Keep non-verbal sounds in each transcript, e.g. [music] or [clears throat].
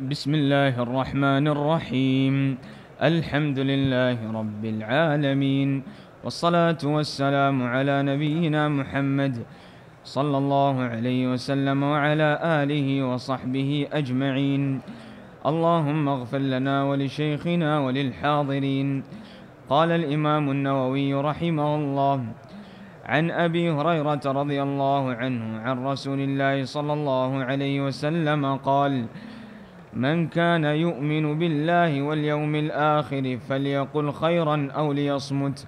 بسم الله الرحمن الرحيم الحمد لله رب العالمين والصلاة والسلام على نبينا محمد صلى الله عليه وسلم وعلى آله وصحبه أجمعين اللهم اغفر لنا ولشيخنا وللحاضرين قال الإمام النووي رحمه الله عن أبي هريرة رضي الله عنه عن رسول الله صلى الله عليه وسلم قال قال من كان يؤمن بالله واليوم الآخر فليقل خيرا أو ليصمت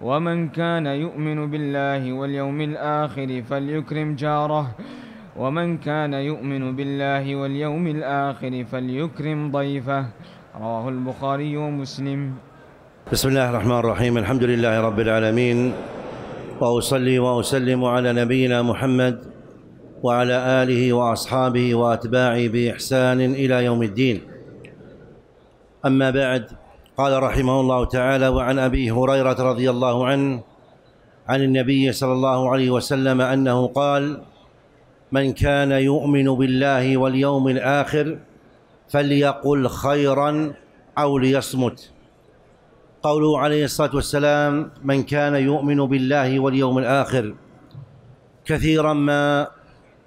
ومن كان يؤمن بالله واليوم الآخر فليكرم جاره ومن كان يؤمن بالله واليوم الآخر فليكرم ضيفه رواه البخاري ومسلم بسم الله الرحمن الرحيم الحمد لله رب العالمين وأصلي وأسلم على نبينا محمد وعلى اله واصحابه واتباعه باحسان الى يوم الدين اما بعد قال رحمه الله تعالى وعن ابي هريره رضي الله عنه عن النبي صلى الله عليه وسلم انه قال من كان يؤمن بالله واليوم الاخر فليقل خيرا او ليصمت قوله عليه الصلاه والسلام من كان يؤمن بالله واليوم الاخر كثيرا ما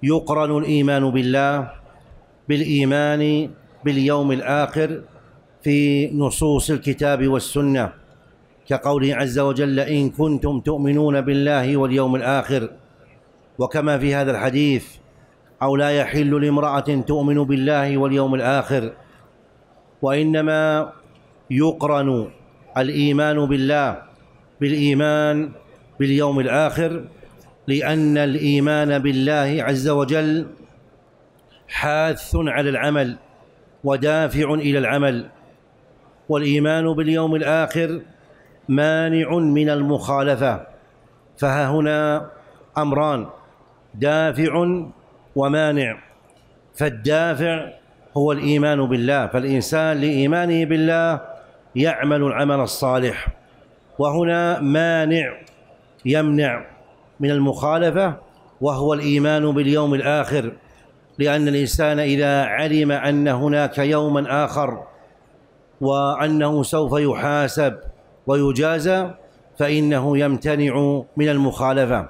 يقرن الايمان بالله بالايمان باليوم الاخر في نصوص الكتاب والسنه كقوله عز وجل ان كنتم تؤمنون بالله واليوم الاخر وكما في هذا الحديث او لا يحل لامراه تؤمن بالله واليوم الاخر وانما يقرن الايمان بالله بالايمان باليوم الاخر لأن الإيمان بالله عز وجل حاث على العمل ودافع إلى العمل والإيمان باليوم الآخر مانع من المخالفة فها هنا أمران دافع ومانع فالدافع هو الإيمان بالله فالإنسان لإيمانه بالله يعمل العمل الصالح وهنا مانع يمنع من المخالفة وهو الإيمان باليوم الآخر لأن الإنسان إذا علم أن هناك يوما آخر وأنه سوف يحاسب ويجازى فإنه يمتنع من المخالفة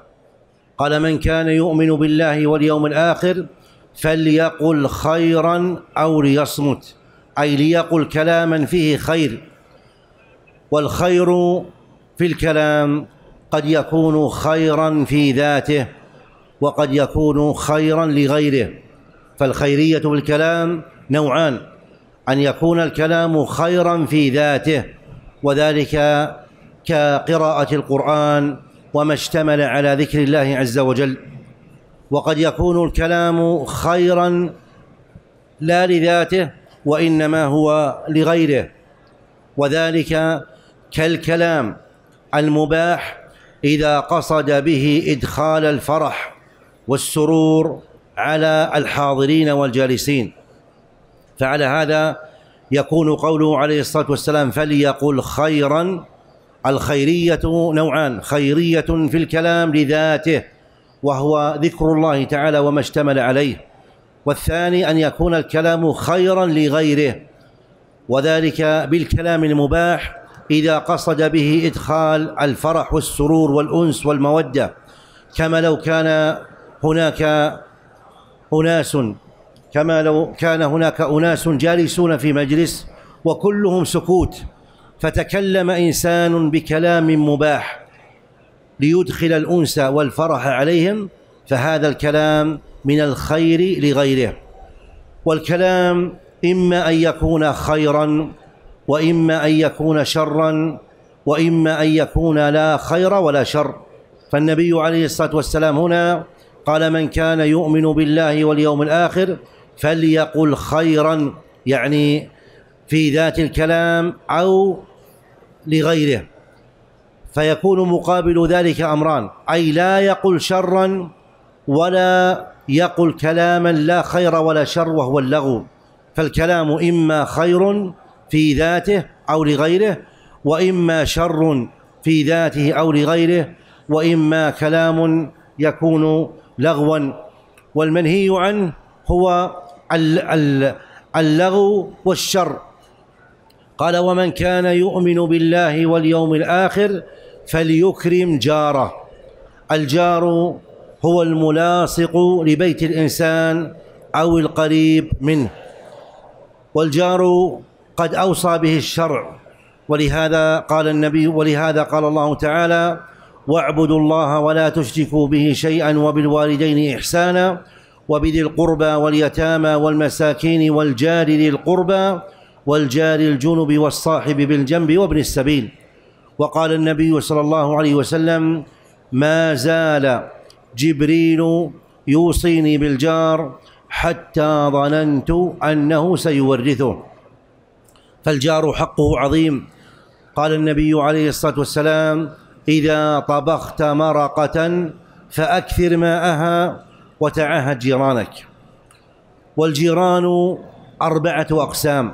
قال من كان يؤمن بالله واليوم الآخر فليقل خيرا أو ليصمت أي ليقل كلاما فيه خير والخير في الكلام قد يكون خيرا في ذاته وقد يكون خيرا لغيره فالخيريه بالكلام نوعان ان يكون الكلام خيرا في ذاته وذلك كقراءه القران وما اشتمل على ذكر الله عز وجل وقد يكون الكلام خيرا لا لذاته وانما هو لغيره وذلك كالكلام المباح إذا قصد به إدخال الفرح والسرور على الحاضرين والجالسين فعلى هذا يكون قوله عليه الصلاة والسلام فليقل خيرا الخيرية نوعان خيرية في الكلام لذاته وهو ذكر الله تعالى وما اشتمل عليه والثاني أن يكون الكلام خيرا لغيره وذلك بالكلام المباح إذا قصد به إدخال الفرح والسرور والأنس والمودة كما لو كان هناك أناس كما لو كان هناك أناس جالسون في مجلس وكلهم سكوت فتكلم إنسان بكلام مباح ليدخل الأنس والفرح عليهم فهذا الكلام من الخير لغيره والكلام إما أن يكون خيرا واما ان يكون شرا واما ان يكون لا خير ولا شر فالنبي عليه الصلاه والسلام هنا قال من كان يؤمن بالله واليوم الاخر فليقل خيرا يعني في ذات الكلام او لغيره فيكون مقابل ذلك امران اي لا يقل شرا ولا يقل كلاما لا خير ولا شر وهو اللغو فالكلام اما خير في ذاته أو لغيره وإما شر في ذاته أو لغيره وإما كلام يكون لغوا والمنهي عنه هو اللغو والشر قال ومن كان يؤمن بالله واليوم الآخر فليكرم جاره الجار هو الملاصق لبيت الإنسان أو القريب منه والجار قد أوصى به الشرع ولهذا قال النبي ولهذا قال الله تعالى واعبدوا الله ولا تشركوا به شيئا وبالوالدين إحسانا وبذي القربى واليتامى والمساكين والجار ذي القربى والجار الجنب والصاحب بالجنب وابن السبيل وقال النبي صلى الله عليه وسلم ما زال جبريل يوصيني بالجار حتى ظننت انه سيورثه فالجار حقه عظيم قال النبي عليه الصلاة والسلام إذا طبخت مرقة فأكثر ماءها وتعهد جيرانك والجيران أربعة أقسام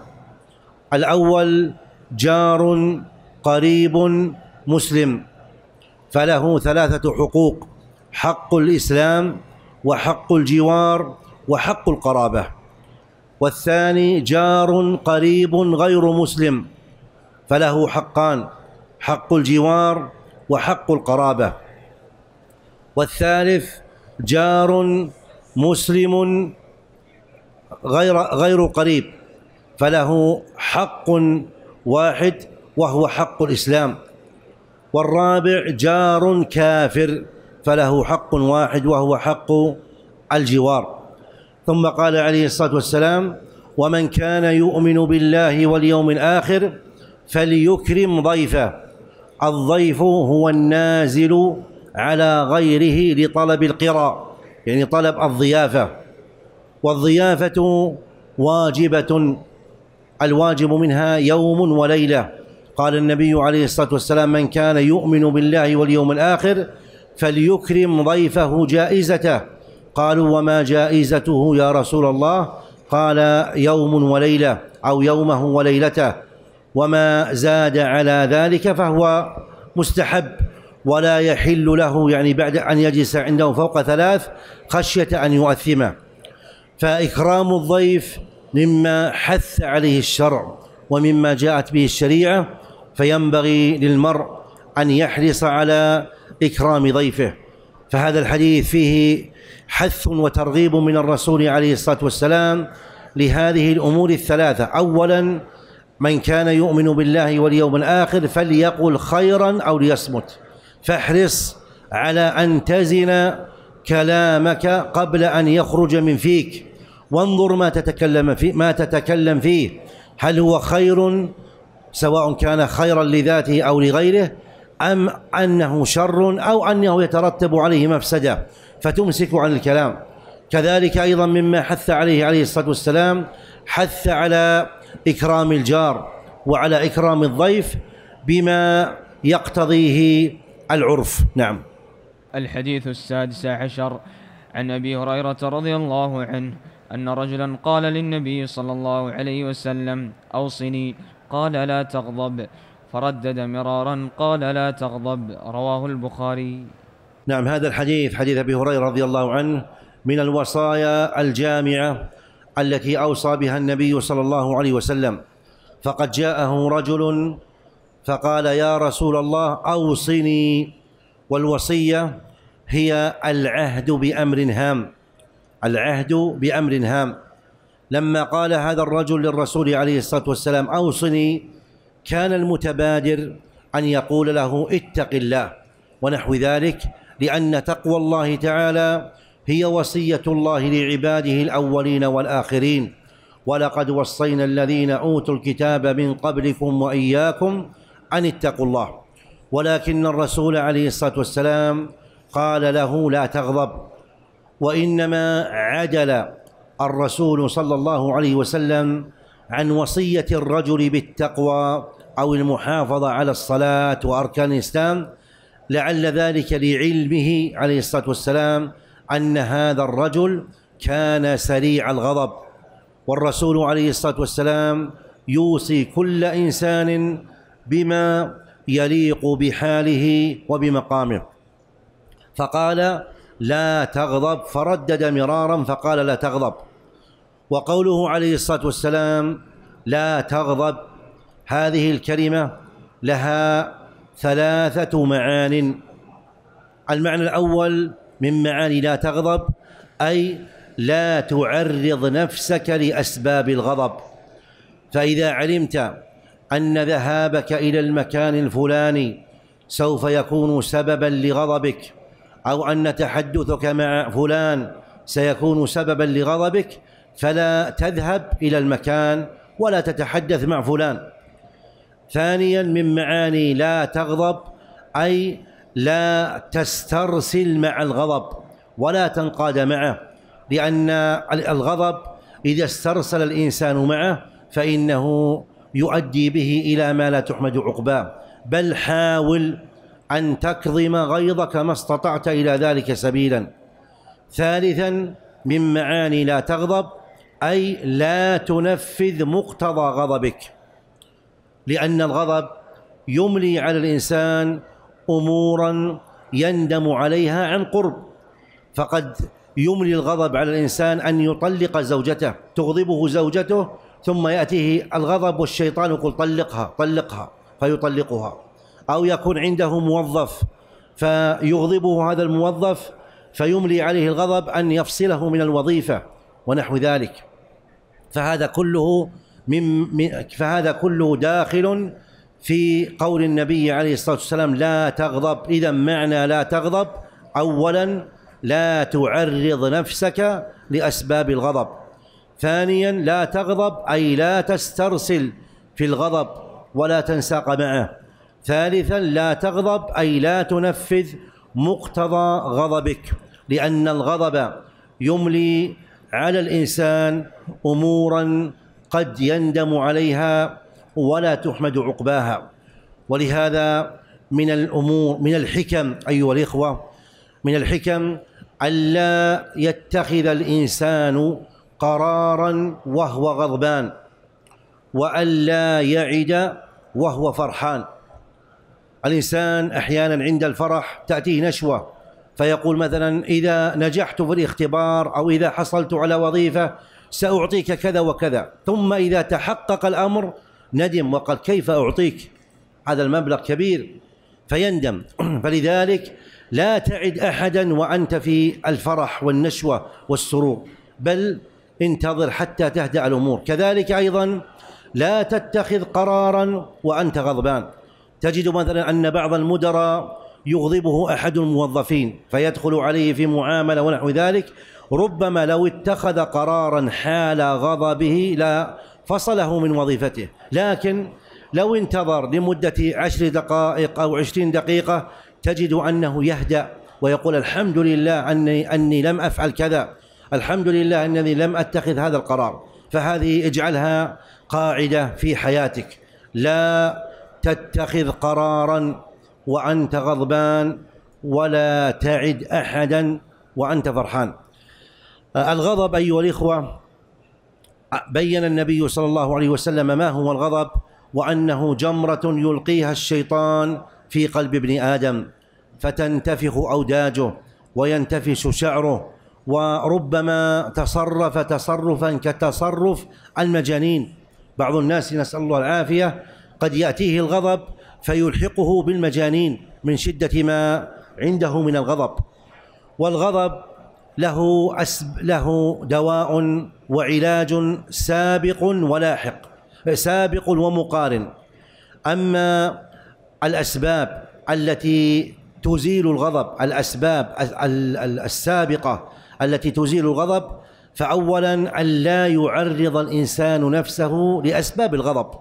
الأول جار قريب مسلم فله ثلاثة حقوق حق الإسلام وحق الجوار وحق القرابة والثاني جار قريب غير مسلم فله حقان حق الجوار وحق القرابه والثالث جار مسلم غير غير قريب فله حق واحد وهو حق الاسلام والرابع جار كافر فله حق واحد وهو حق الجوار ثم قال عليه الصلاة والسلام ومن كان يؤمن بالله واليوم الآخر فليكرم ضيفه الضيف هو النازل على غيره لطلب القراء يعني طلب الضيافة والضيافة واجبة الواجب منها يوم وليلة قال النبي عليه الصلاة والسلام من كان يؤمن بالله واليوم الآخر فليكرم ضيفه جائزته قالوا وما جائزته يا رسول الله قال يوم وليله او يومه وليلته وما زاد على ذلك فهو مستحب ولا يحل له يعني بعد ان يجلس عنده فوق ثلاث خشيه ان يؤثمه فاكرام الضيف مما حث عليه الشرع ومما جاءت به الشريعه فينبغي للمرء ان يحرص على اكرام ضيفه فهذا الحديث فيه حث وترغيب من الرسول عليه الصلاه والسلام لهذه الامور الثلاثه اولا من كان يؤمن بالله واليوم الاخر فليقل خيرا او ليصمت فاحرص على ان تزن كلامك قبل ان يخرج من فيك وانظر ما تتكلم فيه ما تتكلم فيه هل هو خير سواء كان خيرا لذاته او لغيره أم أنه شر أو أنه يترتب عليه مفسدة فتمسك عن الكلام كذلك أيضا مما حث عليه عليه الصلاة والسلام حث على إكرام الجار وعلى إكرام الضيف بما يقتضيه العرف نعم الحديث السادس عشر عن أبي هريرة رضي الله عنه أن رجلا قال للنبي صلى الله عليه وسلم أوصني قال لا تغضب فردد مرارا قال لا تغضب رواه البخاري نعم هذا الحديث حديث ابي هريره رضي الله عنه من الوصايا الجامعه التي اوصى بها النبي صلى الله عليه وسلم فقد جاءه رجل فقال يا رسول الله اوصني والوصيه هي العهد بامر هام العهد بامر هام لما قال هذا الرجل للرسول عليه الصلاه والسلام اوصني كان المتبادر أن يقول له اتق الله ونحو ذلك لأن تقوى الله تعالى هي وصية الله لعباده الأولين والآخرين ولقد وصينا الذين أوتوا الكتاب من قبلكم وإياكم أن اتقوا الله ولكن الرسول عليه الصلاة والسلام قال له لا تغضب وإنما عدل الرسول صلى الله عليه وسلم عن وصية الرجل بالتقوى أو المحافظة على الصلاة وأركان الإسلام لعل ذلك لعلمه عليه الصلاة والسلام أن هذا الرجل كان سريع الغضب والرسول عليه الصلاة والسلام يوصي كل إنسان بما يليق بحاله وبمقامه فقال لا تغضب فردد مرارا فقال لا تغضب وقوله عليه الصلاة والسلام لا تغضب هذه الكلمة لها ثلاثة معان المعنى الأول من معاني لا تغضب أي لا تعرض نفسك لأسباب الغضب فإذا علمت أن ذهابك إلى المكان الفلاني سوف يكون سببا لغضبك أو أن تحدثك مع فلان سيكون سببا لغضبك فلا تذهب إلى المكان ولا تتحدث مع فلان ثانيا من معاني لا تغضب أي لا تسترسل مع الغضب ولا تنقاد معه لأن الغضب إذا استرسل الإنسان معه فإنه يؤدي به إلى ما لا تحمد عقباه بل حاول أن تكظم غيظك ما استطعت إلى ذلك سبيلا ثالثا من معاني لا تغضب أي لا تنفذ مقتضى غضبك لأن الغضب يملي على الإنسان أمورا يندم عليها عن قرب فقد يملي الغضب على الإنسان أن يطلق زوجته تغضبه زوجته ثم يأتيه الغضب والشيطان يقول طلقها طلقها فيطلقها أو يكون عنده موظف فيغضبه هذا الموظف فيملي عليه الغضب أن يفصله من الوظيفة ونحو ذلك فهذا كله من فهذا كله داخل في قول النبي عليه الصلاة والسلام لا تغضب إذا معنى لا تغضب أولا لا تعرض نفسك لأسباب الغضب ثانيا لا تغضب أي لا تسترسل في الغضب ولا تنساق معه ثالثا لا تغضب أي لا تنفذ مقتضى غضبك لأن الغضب يملي على الإنسان أمورا قد يندم عليها ولا تحمد عقباها ولهذا من الامور من الحكم ايها الاخوه من الحكم الا يتخذ الانسان قرارا وهو غضبان والا يعد وهو فرحان الانسان احيانا عند الفرح تاتيه نشوه فيقول مثلا اذا نجحت في الاختبار او اذا حصلت على وظيفه سأعطيك كذا وكذا ثم إذا تحقق الأمر ندم وقال كيف أعطيك هذا المبلغ كبير فيندم [clears throat] فلذلك لا تعد أحدا وأنت في الفرح والنشوة والسرور بل انتظر حتى تهدأ الأمور كذلك أيضا لا تتخذ قرارا وأنت غضبان تجد مثلا أن بعض المدراء يغضبه أحد الموظفين فيدخل عليه في معاملة ونحو ذلك ربما لو اتخذ قرارا حال غضبه لا فصله من وظيفته لكن لو انتظر لمدة عشر دقائق أو عشرين دقيقة تجد أنه يهدأ ويقول الحمد لله أني, أني لم أفعل كذا الحمد لله أنني لم أتخذ هذا القرار فهذه اجعلها قاعدة في حياتك لا تتخذ قرارا وأنت غضبان ولا تعد أحدا وأنت فرحان الغضب أيها الإخوة بين النبي صلى الله عليه وسلم ما هو الغضب وأنه جمرة يلقيها الشيطان في قلب ابن آدم فتنتفخ أوداجه وينتفش شعره وربما تصرف تصرفا كتصرف المجانين بعض الناس نسأل الله العافية قد يأتيه الغضب فيلحقه بالمجانين من شدة ما عنده من الغضب والغضب له عسب له دواء وعلاج سابق ولاحق سابق ومقارن اما الاسباب التي تزيل الغضب الاسباب السابقه التي تزيل الغضب فاولا ان لا يعرض الانسان نفسه لاسباب الغضب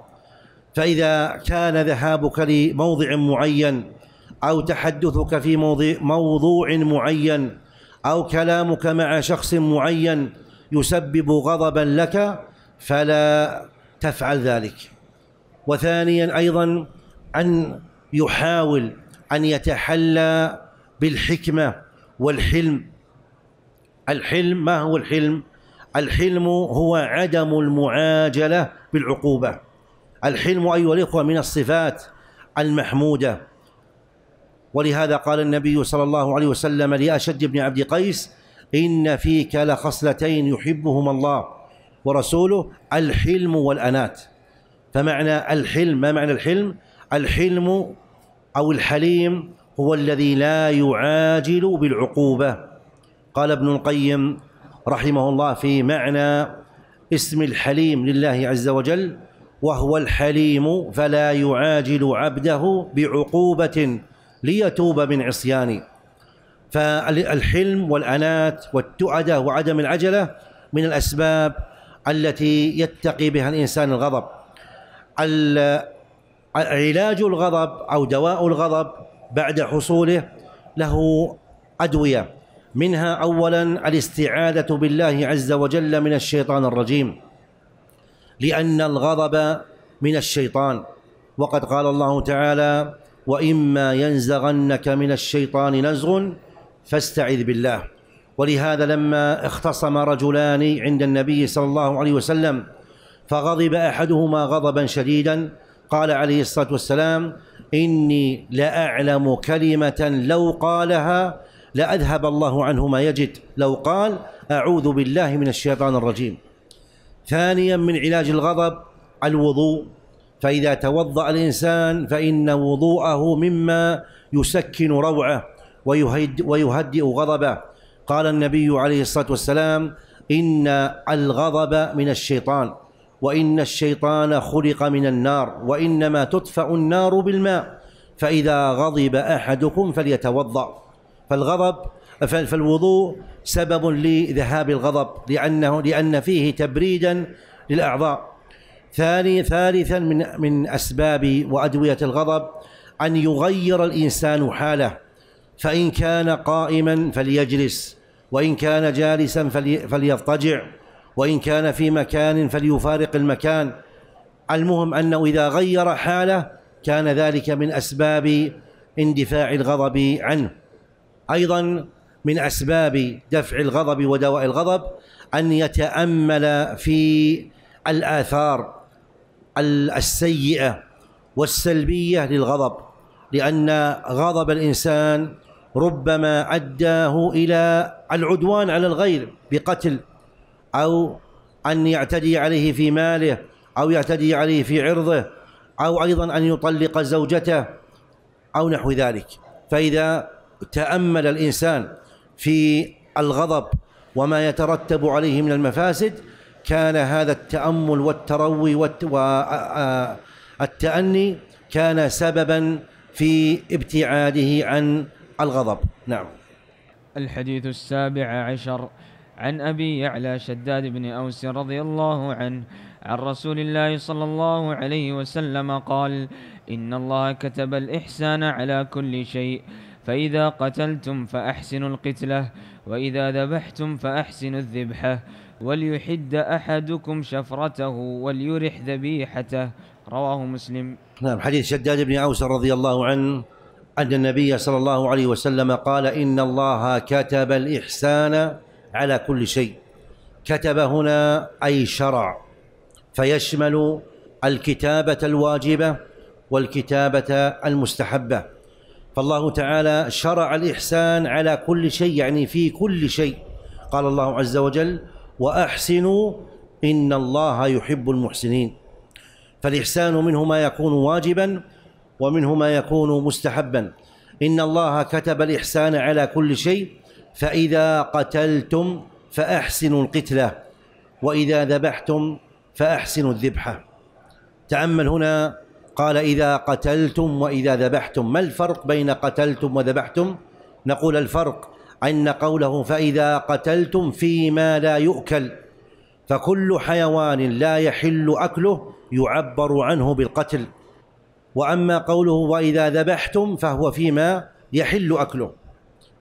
فاذا كان ذهابك لموضع معين او تحدثك في موضوع معين او كلامك مع شخص معين يسبب غضبا لك فلا تفعل ذلك وثانيا ايضا ان يحاول ان يتحلى بالحكمه والحلم الحلم ما هو الحلم الحلم هو عدم المعاجله بالعقوبه الحلم ايها الاخوه من الصفات المحموده ولهذا قال النبي صلى الله عليه وسلم لأشد بن عبد قيس إن فيك لخصلتين يحبهما الله ورسوله الحلم والأنات فمعنى الحلم ما معنى الحلم الحلم أو الحليم هو الذي لا يعاجل بالعقوبة قال ابن القيم رحمه الله في معنى اسم الحليم لله عز وجل وهو الحليم فلا يعاجل عبده بعقوبة ليتوب من عصياني فالحلم والأنات والتؤدة وعدم العجلة من الأسباب التي يتقي بها الإنسان الغضب علاج الغضب أو دواء الغضب بعد حصوله له أدوية منها أولا الاستعاذة بالله عز وجل من الشيطان الرجيم لأن الغضب من الشيطان وقد قال الله تعالى واما ينزغنك من الشيطان نزغ فاستعذ بالله ولهذا لما اختصم رجلان عند النبي صلى الله عليه وسلم فغضب احدهما غضبا شديدا قال عليه الصلاه والسلام اني لاعلم كلمه لو قالها لاذهب الله عنه ما يجد لو قال اعوذ بالله من الشيطان الرجيم ثانيا من علاج الغضب الوضوء فإذا توضأ الإنسان فإن وضوءه مما يسكن روعه ويهدئ غضبه قال النبي عليه الصلاة والسلام إن الغضب من الشيطان وإن الشيطان خلق من النار وإنما تطفأ النار بالماء فإذا غضب أحدكم فليتوضأ فالغضب فالوضوء سبب لذهاب الغضب لأنه لأن فيه تبريدا للأعضاء ثاني ثالثا من من اسباب وادويه الغضب ان يغير الانسان حاله فان كان قائما فليجلس وان كان جالسا فلي فليضطجع وان كان في مكان فليفارق المكان المهم انه اذا غير حاله كان ذلك من اسباب اندفاع الغضب عنه ايضا من اسباب دفع الغضب ودواء الغضب ان يتامل في الآثار السيئه والسلبيه للغضب لان غضب الانسان ربما اداه الى العدوان على الغير بقتل او ان يعتدي عليه في ماله او يعتدي عليه في عرضه او ايضا ان يطلق زوجته او نحو ذلك فاذا تامل الانسان في الغضب وما يترتب عليه من المفاسد كان هذا التأمل والتروي والتأني كان سببا في ابتعاده عن الغضب نعم الحديث السابع عشر عن أبي يعلى شداد بن أوس رضي الله عنه عن رسول الله صلى الله عليه وسلم قال إن الله كتب الإحسان على كل شيء فإذا قتلتم فأحسنوا القتلة وإذا ذبحتم فأحسنوا الذبحة وليحد أحدكم شفرته وليرح ذبيحته رواه مسلم نعم حديث شداد بن أوس رضي الله عنه أن النبي صلى الله عليه وسلم قال إن الله كتب الإحسان على كل شيء كتب هنا أي شرع فيشمل الكتابة الواجبة والكتابة المستحبة فالله تعالى شرع الإحسان على كل شيء يعني في كل شيء قال الله عز وجل واحسنوا ان الله يحب المحسنين فالاحسان منه ما يكون واجبا ومنه ما يكون مستحبا ان الله كتب الاحسان على كل شيء فاذا قتلتم فاحسنوا القتله واذا ذبحتم فاحسنوا الذبحه تامل هنا قال اذا قتلتم واذا ذبحتم ما الفرق بين قتلتم وذبحتم نقول الفرق أن قوله فإذا قتلتم فيما لا يؤكل فكل حيوان لا يحل أكله يعبر عنه بالقتل وأما قوله وإذا ذبحتم فهو فيما يحل أكله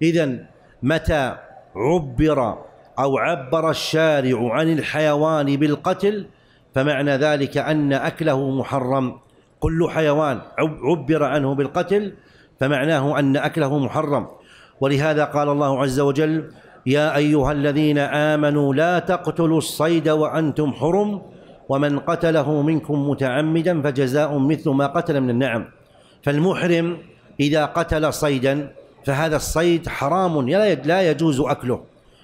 إذا متى عبر أو عبر الشارع عن الحيوان بالقتل فمعنى ذلك أن أكله محرم كل حيوان عبر عنه بالقتل فمعناه أن أكله محرم ولهذا قال الله عز وجل يا ايها الذين امنوا لا تقتلوا الصيد وانتم حرم ومن قتله منكم متعمدا فجزاء مثل ما قتل من النعم فالمحرم اذا قتل صيدا فهذا الصيد حرام لا يجوز اكله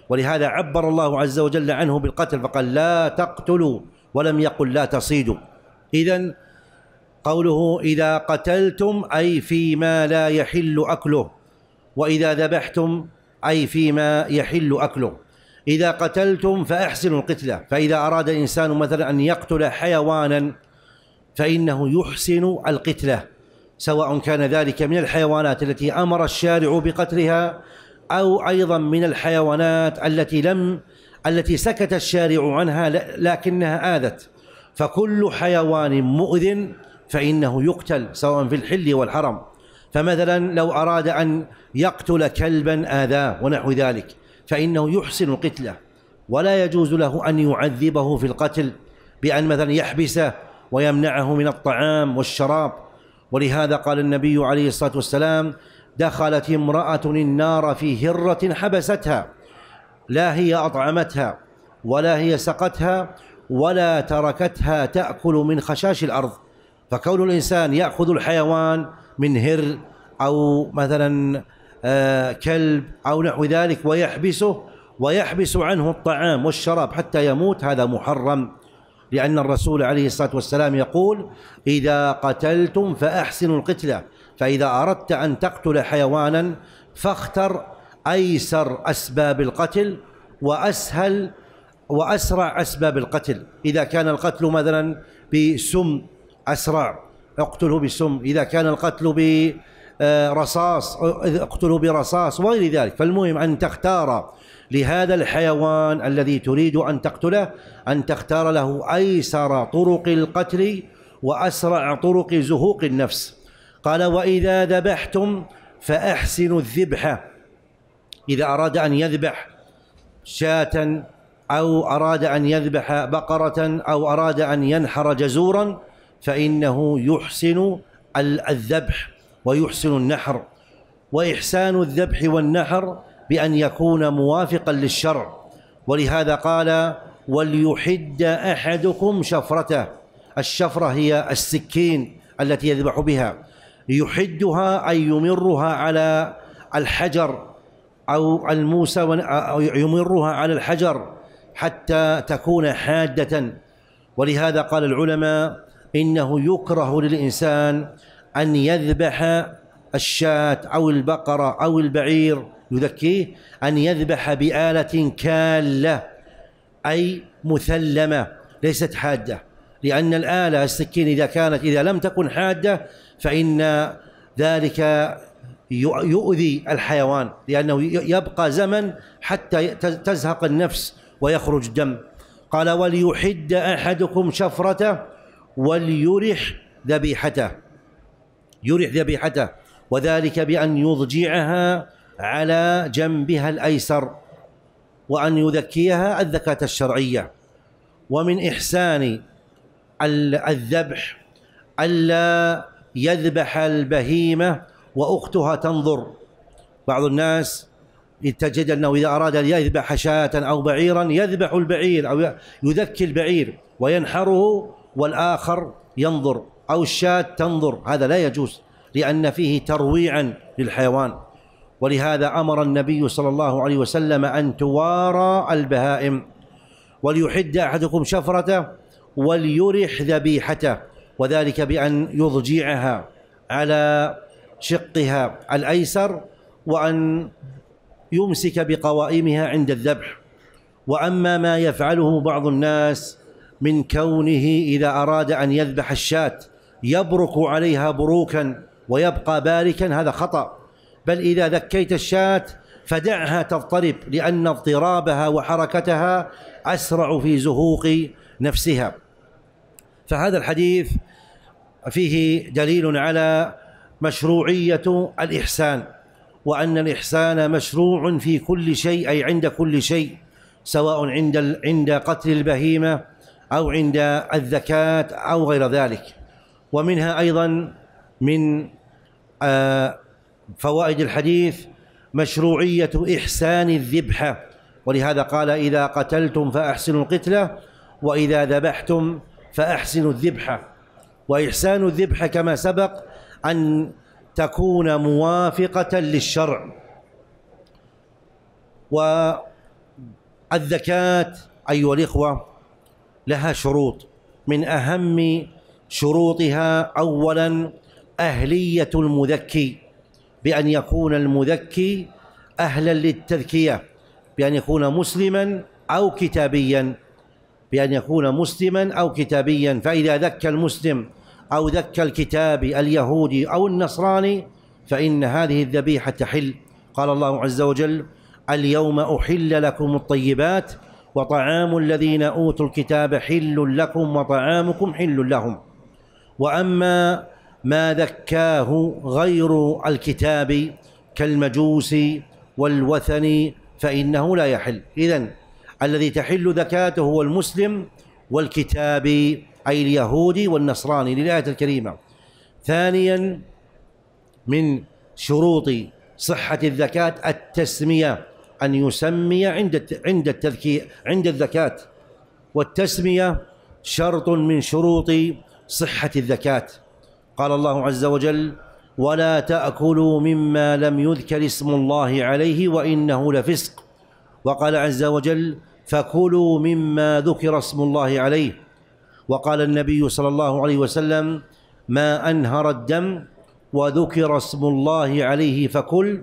ولهذا عبر الله عز وجل عنه بالقتل فقال لا تقتلوا ولم يقل لا تصيدوا اذا قوله اذا قتلتم اي فيما لا يحل اكله وإذا ذبحتم أي فيما يحل أكله إذا قتلتم فأحسنوا القتلة فإذا أراد الإنسان مثلا أن يقتل حيوانا فإنه يحسن القتلة سواء كان ذلك من الحيوانات التي أمر الشارع بقتلها أو أيضا من الحيوانات التي لم التي سكت الشارع عنها لكنها آذت فكل حيوان مؤذ فإنه يقتل سواء في الحل والحرم فمثلا لو أراد أن يقتل كلبا آذاه ونحو ذلك فإنه يحسن قتله ولا يجوز له أن يعذبه في القتل بأن مثلا يحبسه ويمنعه من الطعام والشراب ولهذا قال النبي عليه الصلاة والسلام دخلت امرأة النار في هرة حبستها لا هي أطعمتها ولا هي سقتها ولا تركتها تأكل من خشاش الأرض فكون الإنسان يأخذ الحيوان من هر أو مثلا آه، كلب أو نحو ذلك ويحبسه ويحبس عنه الطعام والشراب حتى يموت هذا محرم لأن الرسول عليه الصلاة والسلام يقول إذا قتلتم فأحسنوا القتلة فإذا أردت أن تقتل حيوانا فاختر أيسر أسباب القتل وأسهل وأسرع أسباب القتل إذا كان القتل مثلا بسم أسرع اقتله بالسم إذا كان القتل برصاص اقتله برصاص وغير ذلك فالمهم أن تختار لهذا الحيوان الذي تريد أن تقتله أن تختار له أيسر طرق القتل وأسرع طرق زهوق النفس قال وإذا ذبحتم فأحسنوا الذبحة إذا أراد أن يذبح شاة أو أراد أن يذبح بقرة أو أراد أن ينحر جزورا فإنه يحسن الذبح ويحسن النحر وإحسان الذبح والنحر بأن يكون موافقا للشرع ولهذا قال وليحد أحدكم شفرته الشفرة هي السكين التي يذبح بها يحدها أي يمرها على الحجر أو الموسى يمرها على الحجر حتى تكون حادة ولهذا قال العلماء إنه يكره للإنسان أن يذبح الشاة أو البقرة أو البعير يذكيه أن يذبح بآلة كالة أي مثلمة ليست حادة لأن الآلة السكين إذا كانت إذا لم تكن حادة فإن ذلك يؤذي الحيوان لأنه يبقى زمن حتى تزهق النفس ويخرج دم قال وليحد أحدكم شفرته وليرح ذبيحته يرح ذبيحته وذلك بأن يضجعها على جنبها الأيسر وأن يذكيها الذكاة الشرعية ومن إحسان الذبح ألا يذبح البهيمة وأختها تنظر بعض الناس تجد أنه إذا أراد أن يذبح شاة أو بعيرا يذبح البعير أو يذكي البعير وينحره والآخر ينظر أو الشاة تنظر هذا لا يجوز لأن فيه ترويعا للحيوان ولهذا أمر النبي صلى الله عليه وسلم أن توارى البهائم وليحد أحدكم شفرته وليرح ذبيحته وذلك بأن يضجعها على شقها الأيسر وأن يمسك بقوائمها عند الذبح وأما ما يفعله بعض الناس من كونه إذا أراد أن يذبح الشاة يبرك عليها بروكا ويبقى باركا هذا خطأ بل إذا ذكيت الشاة فدعها تضطرب لأن اضطرابها وحركتها أسرع في زهوق نفسها فهذا الحديث فيه دليل على مشروعية الإحسان وأن الإحسان مشروع في كل شيء أي عند كل شيء سواء عند عند قتل البهيمة أو عند الذكاة أو غير ذلك ومنها أيضا من آه، فوائد الحديث مشروعية إحسان الذبحة ولهذا قال إذا قتلتم فأحسنوا القتلة وإذا ذبحتم فأحسنوا الذبحة وإحسان الذبحة كما سبق أن تكون موافقة للشرع والذكاة أيها الإخوة لها شروط من اهم شروطها اولا اهليه المذكي بان يكون المذكي اهلا للتذكيه بان يكون مسلما او كتابيا بان يكون مسلما او كتابيا فاذا ذكى المسلم او ذكى الكتابي اليهودي او النصراني فان هذه الذبيحه تحل قال الله عز وجل اليوم احل لكم الطيبات وطعام الذين أوتوا الكتاب حل لكم وطعامكم حل لهم وأما ما ذكاه غير الكتاب كالمجوس والوثن فإنه لا يحل إذا الذي تحل ذكاته هو المسلم والكتاب أي اليهودي والنصراني للآية الكريمة ثانيا من شروط صحة الذكاة التسمية أن يسمي عند عند التذكير عند الذكاة والتسمية شرط من شروط صحة الذكاة قال الله عز وجل ولا تأكلوا مما لم يذكر اسم الله عليه وإنه لفسق وقال عز وجل فكلوا مما ذكر اسم الله عليه وقال النبي صلى الله عليه وسلم ما أنهر الدم وذكر اسم الله عليه فكل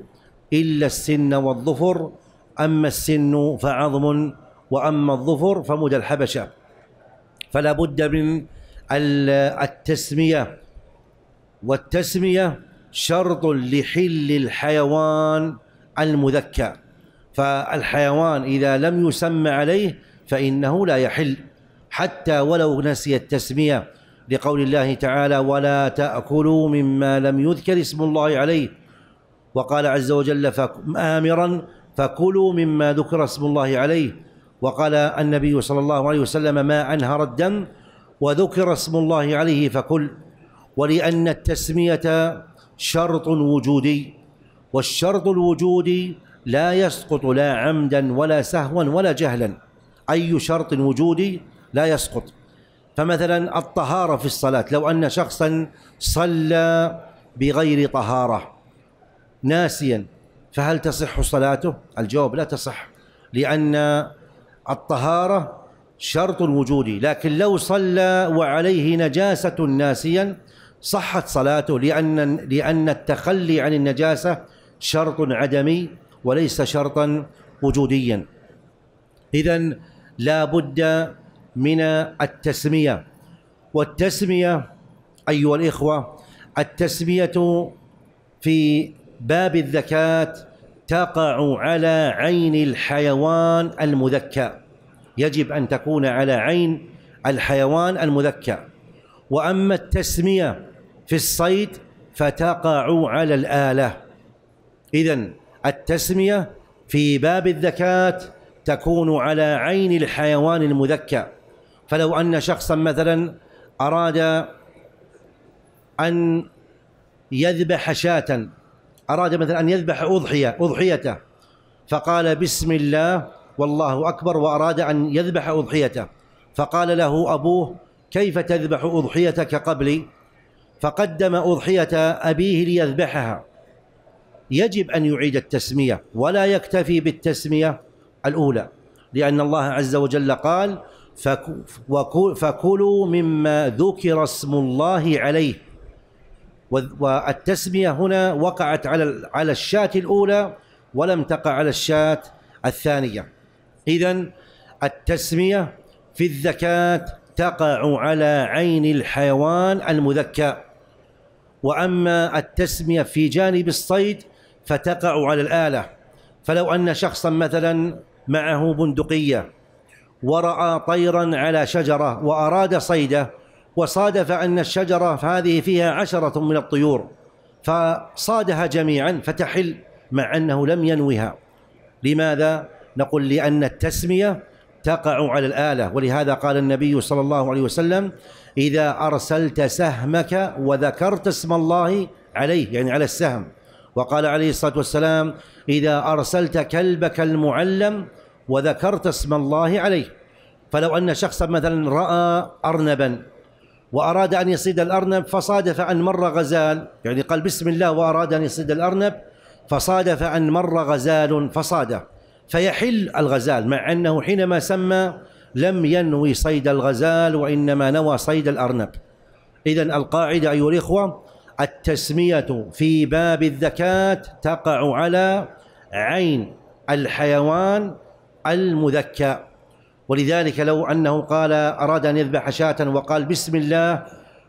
إلا السن والظفر أما السن فعظم وأما الظفر فمدى الحبشة فلا بد من التسمية والتسمية شرط لحل الحيوان المذكى فالحيوان إذا لم يسمى عليه فإنه لا يحل حتى ولو نسي التسمية لقول الله تعالى ولا تأكلوا مما لم يذكر اسم الله عليه وقال عز وجل فآمرا فكلوا مما ذكر اسم الله عليه وقال النبي صلى الله عليه وسلم ما أنهر الدم وذكر اسم الله عليه فكل ولأن التسمية شرط وجودي والشرط الوجودي لا يسقط لا عمدا ولا سهوا ولا جهلا أي شرط وجودي لا يسقط فمثلا الطهارة في الصلاة لو أن شخصا صلى بغير طهارة ناسيا فهل تصح صلاته؟ الجواب لا تصح لأن الطهارة شرط وجودي لكن لو صلى وعليه نجاسة ناسيا صحت صلاته لأن لأن التخلي عن النجاسة شرط عدمي وليس شرطا وجوديا إذا لا بد من التسمية والتسمية أيها الإخوة التسمية في باب الذكاة تقع على عين الحيوان المذكى يجب أن تكون على عين الحيوان المذكى وأما التسمية في الصيد فتقع على الآلة إذا التسمية في باب الذكاة تكون على عين الحيوان المذكى فلو أن شخصا مثلا أراد أن يذبح شاة أراد مثلا أن يذبح أضحية أضحيته فقال بسم الله والله أكبر وأراد أن يذبح أضحيته فقال له أبوه كيف تذبح أضحيتك قبلي فقدم أضحية أبيه ليذبحها يجب أن يعيد التسمية ولا يكتفي بالتسمية الأولى لأن الله عز وجل قال فكلوا مما ذكر اسم الله عليه والتسميه هنا وقعت على على الشاة الاولى ولم تقع على الشاة الثانيه. اذا التسميه في الذكاة تقع على عين الحيوان المذكى. واما التسميه في جانب الصيد فتقع على الاله. فلو ان شخصا مثلا معه بندقيه ورأى طيرا على شجرة وأراد صيده وصادف أن الشجرة هذه فيها عشرة من الطيور فصادها جميعا فتحل مع أنه لم ينوها لماذا؟ نقول لأن التسمية تقع على الآلة ولهذا قال النبي صلى الله عليه وسلم إذا أرسلت سهمك وذكرت اسم الله عليه يعني على السهم وقال عليه الصلاة والسلام إذا أرسلت كلبك المعلم وذكرت اسم الله عليه فلو أن شخصا مثلا رأى أرنبا وأراد أن يصيد الأرنب فصادف أن مر غزال يعني قال بسم الله وأراد أن يصيد الأرنب فصادف أن مر غزال فصاده فيحل الغزال مع أنه حينما سمى لم ينوي صيد الغزال وإنما نوى صيد الأرنب إذا القاعدة أيها الإخوة التسمية في باب الذكاة تقع على عين الحيوان المذكى ولذلك لو أنه قال أراد أن يذبح شاة وقال بسم الله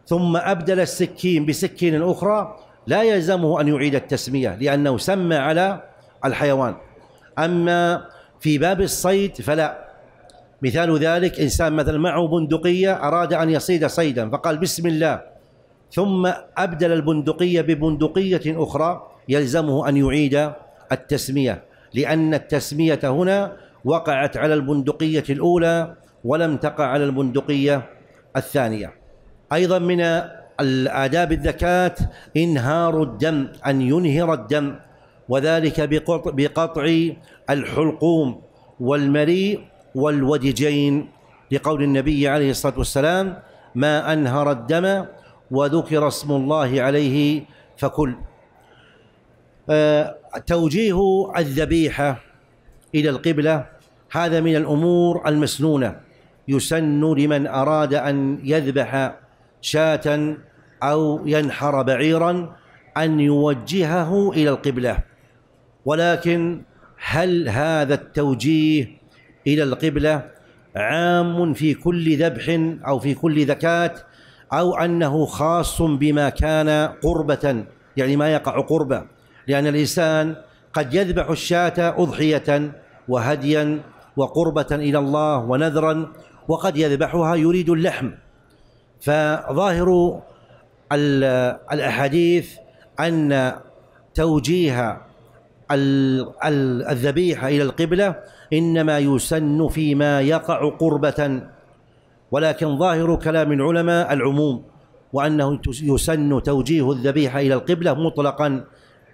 ثم أبدل السكين بسكين أخرى لا يلزمه أن يعيد التسمية لأنه سمى على الحيوان أما في باب الصيد فلا مثال ذلك إنسان مثلا معه بندقية أراد أن يصيد صيدا فقال بسم الله ثم أبدل البندقية ببندقية أخرى يلزمه أن يعيد التسمية لأن التسمية هنا وقعت على البندقية الأولى ولم تقع على البندقية الثانية أيضا من الآداب الذكاة إنهار الدم أن ينهر الدم وذلك بقطع الحلقوم والمريء والودجين لقول النبي عليه الصلاة والسلام ما أنهر الدم وذكر اسم الله عليه فكل آه، توجيه الذبيحة إلى القبلة هذا من الأمور المسنونة يسن لمن أراد أن يذبح شاة أو ينحر بعيرا أن يوجهه إلى القبلة ولكن هل هذا التوجيه إلى القبلة عام في كل ذبح أو في كل ذكاة أو أنه خاص بما كان قربة يعني ما يقع قربة لأن الإنسان قد يذبح الشاة أضحية وهديا وقربة إلى الله ونذرا وقد يذبحها يريد اللحم فظاهر الأحاديث أن توجيه الذبيحة إلى القبلة إنما يسن فيما يقع قربة ولكن ظاهر كلام العلماء العموم وأنه يسن توجيه الذبيحة إلى القبلة مطلقا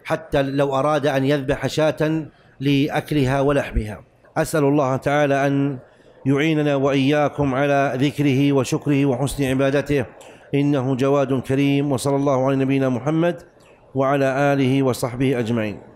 حتى لو أراد أن يذبح شاة لأكلها ولحمها أسأل الله تعالى أن يعيننا وإياكم على ذكره وشكره وحسن عبادته إنه جواد كريم وصلى الله على نبينا محمد وعلى آله وصحبه أجمعين